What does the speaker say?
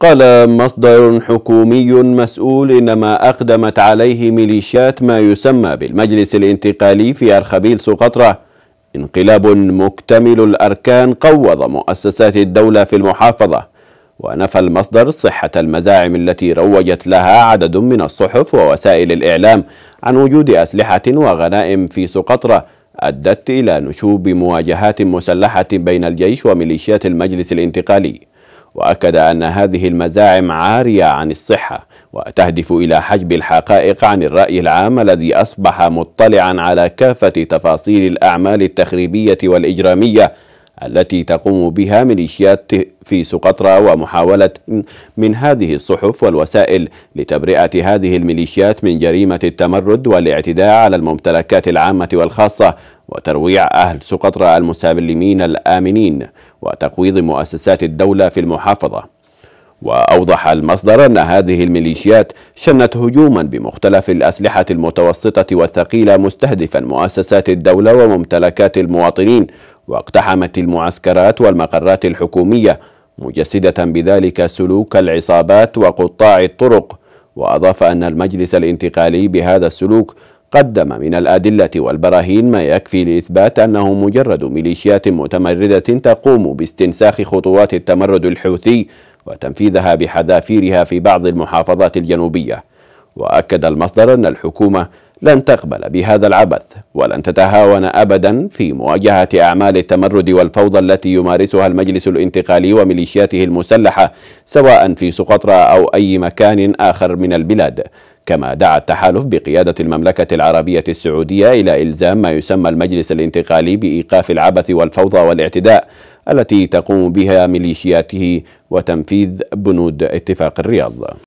قال مصدر حكومي مسؤول إنما أقدمت عليه ميليشيات ما يسمى بالمجلس الانتقالي في أرخبيل سقطرة انقلاب مكتمل الأركان قوض مؤسسات الدولة في المحافظة ونفى المصدر صحة المزاعم التي روجت لها عدد من الصحف ووسائل الإعلام عن وجود أسلحة وغنائم في سقطرة أدت إلى نشوب مواجهات مسلحة بين الجيش وميليشيات المجلس الانتقالي واكد ان هذه المزاعم عاريه عن الصحه وتهدف الى حجب الحقائق عن الراي العام الذي اصبح مطلعا على كافه تفاصيل الاعمال التخريبيه والاجراميه التي تقوم بها ميليشيات في سقطرى ومحاولة من هذه الصحف والوسائل لتبرئة هذه الميليشيات من جريمة التمرد والاعتداء على الممتلكات العامة والخاصة وترويع أهل سقطرى المسالمين الآمنين وتقويض مؤسسات الدولة في المحافظة وأوضح المصدر أن هذه الميليشيات شنت هجوما بمختلف الأسلحة المتوسطة والثقيلة مستهدفا مؤسسات الدولة وممتلكات المواطنين واقتحمت المعسكرات والمقرات الحكومية مجسدة بذلك سلوك العصابات وقطاع الطرق وأضاف أن المجلس الانتقالي بهذا السلوك قدم من الأدلة والبراهين ما يكفي لإثبات أنه مجرد ميليشيات متمردة تقوم باستنساخ خطوات التمرد الحوثي وتنفيذها بحذافيرها في بعض المحافظات الجنوبية وأكد المصدر أن الحكومة لن تقبل بهذا العبث ولن تتهاون ابدا في مواجهه اعمال التمرد والفوضى التي يمارسها المجلس الانتقالي وميليشياته المسلحه سواء في سقطرى او اي مكان اخر من البلاد كما دعا التحالف بقيادة المملكة العربية السعودية إلى إلزام ما يسمى المجلس الانتقالي بإيقاف العبث والفوضى والاعتداء التي تقوم بها ميليشياته وتنفيذ بنود اتفاق الرياض